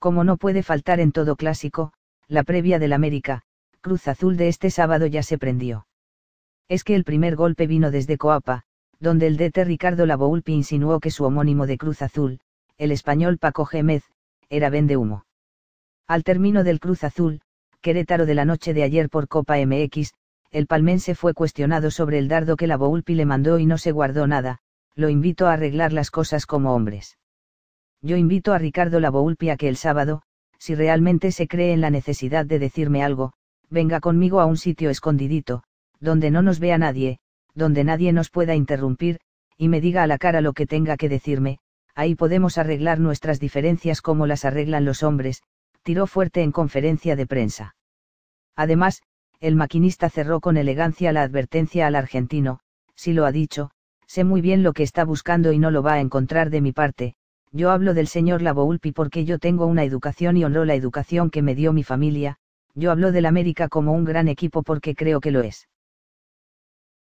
como no puede faltar en todo clásico, la previa del América, Cruz Azul de este sábado ya se prendió. Es que el primer golpe vino desde Coapa, donde el DT Ricardo Lavoulpi insinuó que su homónimo de Cruz Azul, el español Paco Gémez, era de humo. Al término del Cruz Azul, Querétaro de la noche de ayer por Copa MX, el palmense fue cuestionado sobre el dardo que la le mandó y no se guardó nada, lo invito a arreglar las cosas como hombres. Yo invito a Ricardo Lavoulpi a que el sábado, si realmente se cree en la necesidad de decirme algo, venga conmigo a un sitio escondidito, donde no nos vea nadie, donde nadie nos pueda interrumpir, y me diga a la cara lo que tenga que decirme, ahí podemos arreglar nuestras diferencias como las arreglan los hombres, tiró fuerte en conferencia de prensa. Además, el maquinista cerró con elegancia la advertencia al argentino, si lo ha dicho, sé muy bien lo que está buscando y no lo va a encontrar de mi parte, yo hablo del señor Lavoulpi porque yo tengo una educación y honro la educación que me dio mi familia, yo hablo del América como un gran equipo porque creo que lo es.